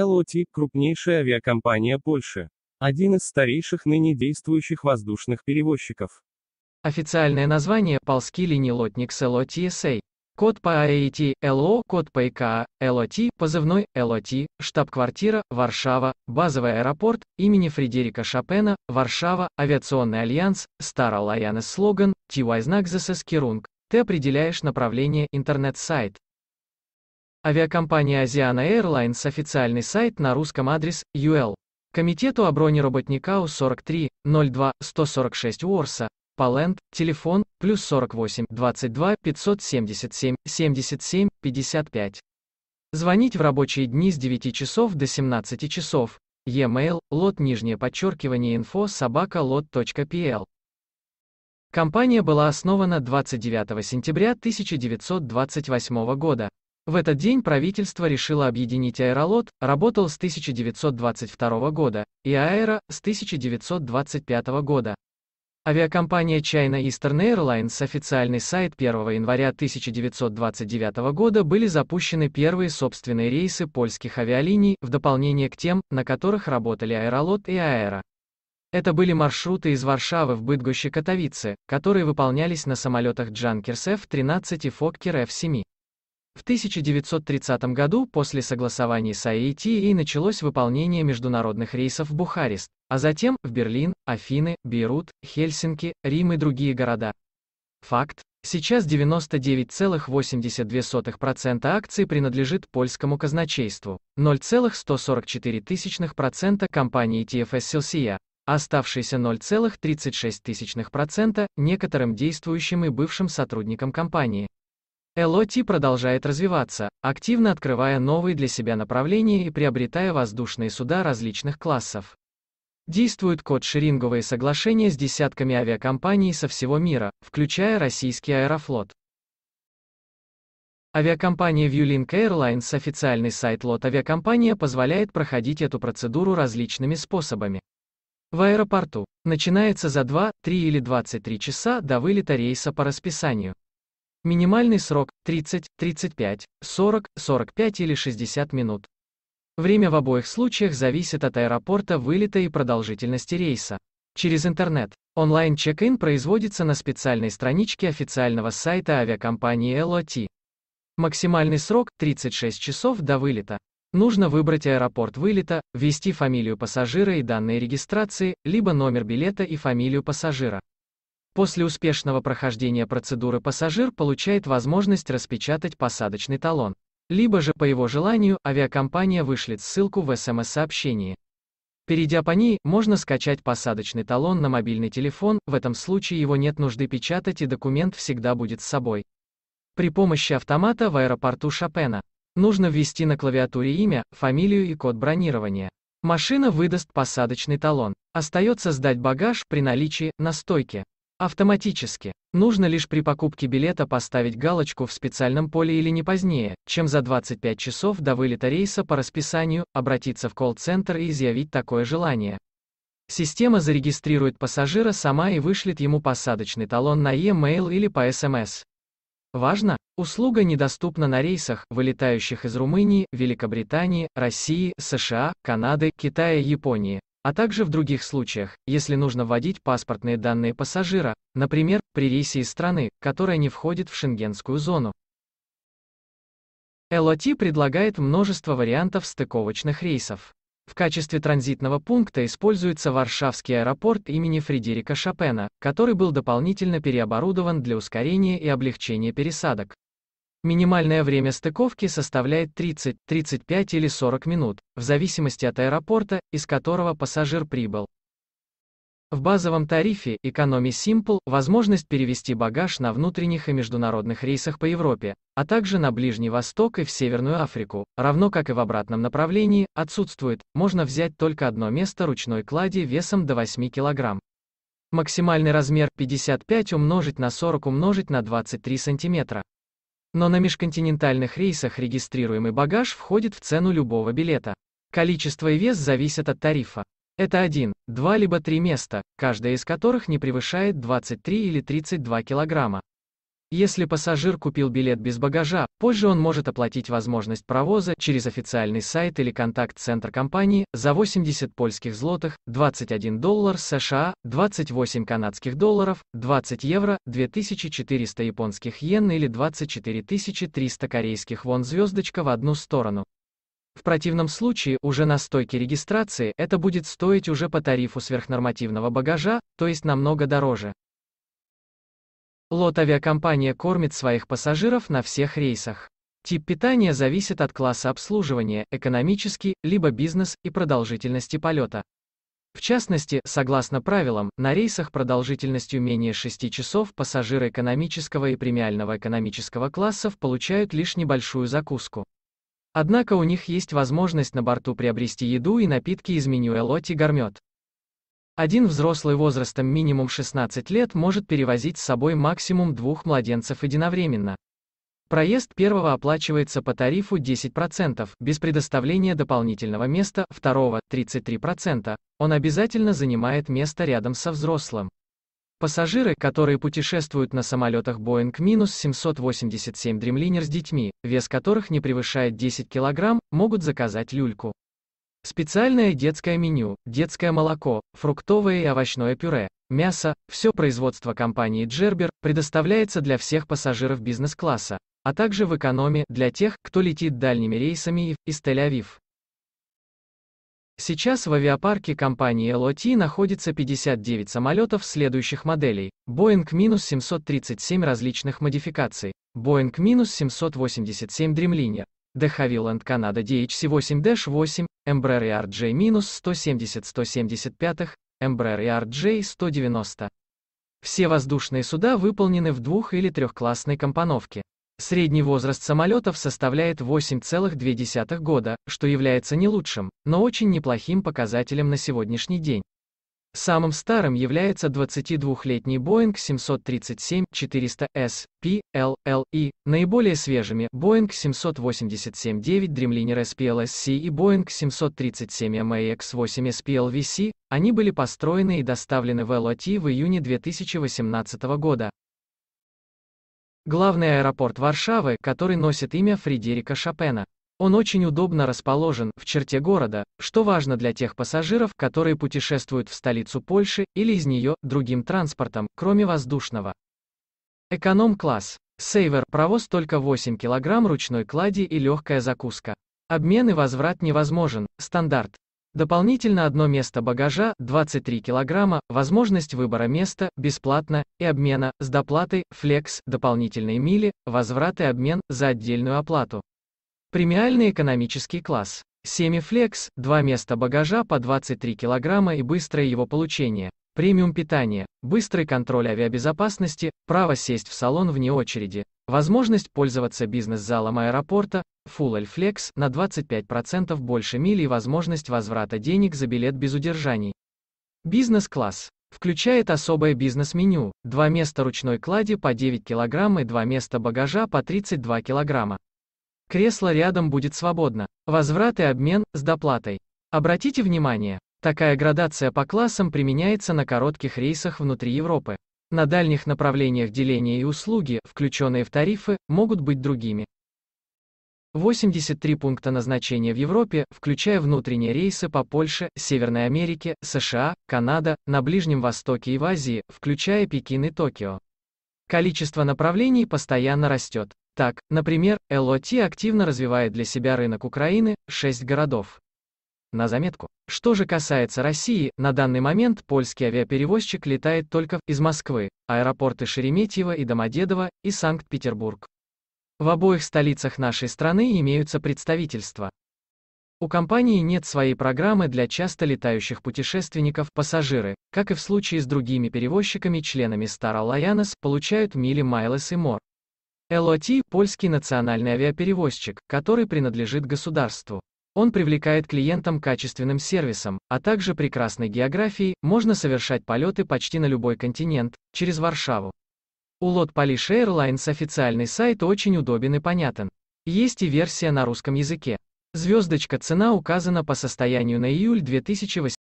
LOT – крупнейшая авиакомпания Польши. Один из старейших ныне действующих воздушных перевозчиков. Официальное название – Полский лотник с LOTSA. Код по AAT, а LO, код по ИКА, LOT, позывной, LOT, штаб-квартира, Варшава, базовый аэропорт, имени Фредерика Шопена, Варшава, авиационный альянс, Star Alliance слоган, TY знак ЗСС Кирунг. Ты определяешь направление интернет-сайт. Авиакомпания Asiana Airlines официальный сайт на русском адрес UL. Комитету о броне у 43 02 146 Уорса, Палент, телефон, плюс 48 22 577 77 55. Звонить в рабочие дни с 9 часов до 17 часов. E-mail, лот нижнее подчеркивание info собака lot.pl. Компания была основана 29 сентября 1928 года. В этот день правительство решило объединить Аэролот, работал с 1922 года, и Аэро с 1925 года. Авиакомпания China Eastern Airlines официальный сайт 1 января 1929 года были запущены первые собственные рейсы польских авиалиний, в дополнение к тем, на которых работали Аэролот и Аэро. Это были маршруты из Варшавы в Быдгоще-Катовице, которые выполнялись на самолетах Junkers F-13 и Fokker F-7. В 1930 году после согласования с IATA началось выполнение международных рейсов в Бухарест, а затем в Берлин, Афины, Бейрут, Хельсинки, Рим и другие города. Факт. Сейчас 99,82% акций принадлежит польскому казначейству, 0,144% компании TFS Silsia, а оставшиеся 0,36% некоторым действующим и бывшим сотрудникам компании. LOT продолжает развиваться, активно открывая новые для себя направления и приобретая воздушные суда различных классов. Действует код-шеринговые соглашения с десятками авиакомпаний со всего мира, включая российский Аэрофлот. Авиакомпания Viewlink Airlines, официальный сайт лот авиакомпания позволяет проходить эту процедуру различными способами. В аэропорту. Начинается за 2, 3 или 23 часа до вылета рейса по расписанию. Минимальный срок – 30, 35, 40, 45 или 60 минут. Время в обоих случаях зависит от аэропорта вылета и продолжительности рейса. Через интернет. Онлайн-чек-ин производится на специальной страничке официального сайта авиакомпании LOT. Максимальный срок – 36 часов до вылета. Нужно выбрать аэропорт вылета, ввести фамилию пассажира и данные регистрации, либо номер билета и фамилию пассажира. После успешного прохождения процедуры пассажир получает возможность распечатать посадочный талон. Либо же по его желанию авиакомпания вышлет ссылку в СМС-сообщении. Перейдя по ней, можно скачать посадочный талон на мобильный телефон, в этом случае его нет нужды печатать и документ всегда будет с собой. При помощи автомата в аэропорту Шопена нужно ввести на клавиатуре имя, фамилию и код бронирования. Машина выдаст посадочный талон. Остается сдать багаж при наличии на стойке автоматически. Нужно лишь при покупке билета поставить галочку в специальном поле или не позднее, чем за 25 часов до вылета рейса по расписанию, обратиться в колл-центр и изъявить такое желание. Система зарегистрирует пассажира сама и вышлет ему посадочный талон на e-mail или по SMS. Важно, услуга недоступна на рейсах, вылетающих из Румынии, Великобритании, России, США, Канады, Китая, Японии а также в других случаях, если нужно вводить паспортные данные пассажира, например, при рейсе из страны, которая не входит в шенгенскую зону. LOT предлагает множество вариантов стыковочных рейсов. В качестве транзитного пункта используется Варшавский аэропорт имени Фредерика Шопена, который был дополнительно переоборудован для ускорения и облегчения пересадок. Минимальное время стыковки составляет 30, 35 или 40 минут, в зависимости от аэропорта, из которого пассажир прибыл. В базовом тарифе Economy Simple возможность перевести багаж на внутренних и международных рейсах по Европе, а также на Ближний Восток и в Северную Африку, равно как и в обратном направлении, отсутствует, можно взять только одно место ручной клади весом до 8 кг. Максимальный размер 55 умножить на 40 умножить на 23 см. Но на межконтинентальных рейсах регистрируемый багаж входит в цену любого билета. Количество и вес зависят от тарифа. Это один, два либо три места, каждое из которых не превышает 23 или 32 килограмма. Если пассажир купил билет без багажа, позже он может оплатить возможность провоза через официальный сайт или контакт-центр компании за 80 польских злотых, 21 доллар США, 28 канадских долларов, 20 евро, 2400 японских йен или 24 300 корейских вон звездочка в одну сторону. В противном случае, уже на стойке регистрации, это будет стоить уже по тарифу сверхнормативного багажа, то есть намного дороже. Лот авиакомпания кормит своих пассажиров на всех рейсах. Тип питания зависит от класса обслуживания, экономический, либо бизнес и продолжительности полета. В частности, согласно правилам, на рейсах продолжительностью менее 6 часов пассажиры экономического и премиального экономического классов получают лишь небольшую закуску. Однако у них есть возможность на борту приобрести еду и напитки из меню Элоти Гармет. Один взрослый возрастом минимум 16 лет может перевозить с собой максимум двух младенцев единовременно. Проезд первого оплачивается по тарифу 10%, без предоставления дополнительного места, второго – 33%, он обязательно занимает место рядом со взрослым. Пассажиры, которые путешествуют на самолетах Boeing-787 Dreamliner с детьми, вес которых не превышает 10 кг, могут заказать люльку. Специальное детское меню, детское молоко, фруктовое и овощное пюре, мясо, все производство компании Джербер предоставляется для всех пассажиров бизнес-класса, а также в экономе для тех, кто летит дальними рейсами из Тель-Авив. Сейчас в авиапарке компании LOT находится 59 самолетов следующих моделей. Boeing 737 различных модификаций, Boeing 787 Dreamliner, De Havilland Canada DHC8-8, Embraer e RJ-170-175, Embraer e RJ-190. Все воздушные суда выполнены в двух- или трехклассной компоновке. Средний возраст самолетов составляет 8,2 года, что является не лучшим, но очень неплохим показателем на сегодняшний день. Самым старым является 22-летний Boeing 737-400S, наиболее свежими – Boeing 787-9 Dreamliner SPLSC и Boeing 737MAX-8 SPLVC, эм они были построены и доставлены в ЛОТ в июне 2018 года. Главный аэропорт Варшавы, который носит имя Фредерика Шопена. Он очень удобно расположен в черте города, что важно для тех пассажиров, которые путешествуют в столицу Польши или из нее другим транспортом, кроме воздушного. Эконом-класс. Сейвер – провоз только 8 кг ручной клади и легкая закуска. Обмен и возврат невозможен, стандарт. Дополнительно одно место багажа, 23 кг, возможность выбора места, бесплатно, и обмена, с доплатой, флекс, дополнительные мили, возврат и обмен, за отдельную оплату. Премиальный экономический класс. Семифлекс, два места багажа по 23 килограмма и быстрое его получение. Премиум питание, быстрый контроль авиабезопасности, право сесть в салон вне очереди, возможность пользоваться бизнес-залом аэропорта, Full Flex на 25% больше миль и возможность возврата денег за билет без удержаний. Бизнес-класс. Включает особое бизнес-меню, два места ручной клади по 9 кг и два места багажа по 32 килограмма. Кресло рядом будет свободно. Возврат и обмен, с доплатой. Обратите внимание, такая градация по классам применяется на коротких рейсах внутри Европы. На дальних направлениях деления и услуги, включенные в тарифы, могут быть другими. 83 пункта назначения в Европе, включая внутренние рейсы по Польше, Северной Америке, США, Канада, на Ближнем Востоке и в Азии, включая Пекин и Токио. Количество направлений постоянно растет. Так, например, LOT активно развивает для себя рынок Украины, 6 городов. На заметку. Что же касается России, на данный момент польский авиаперевозчик летает только из Москвы, аэропорты Шереметьево и Домодедово, и Санкт-Петербург. В обоих столицах нашей страны имеются представительства. У компании нет своей программы для часто летающих путешественников, пассажиры, как и в случае с другими перевозчиками-членами Star Alliance, получают мили Miles и мор. LOT – польский национальный авиаперевозчик, который принадлежит государству. Он привлекает клиентам качественным сервисом, а также прекрасной географией, можно совершать полеты почти на любой континент, через Варшаву. У Lot Polish Airlines официальный сайт очень удобен и понятен. Есть и версия на русском языке. Звездочка цена указана по состоянию на июль 2018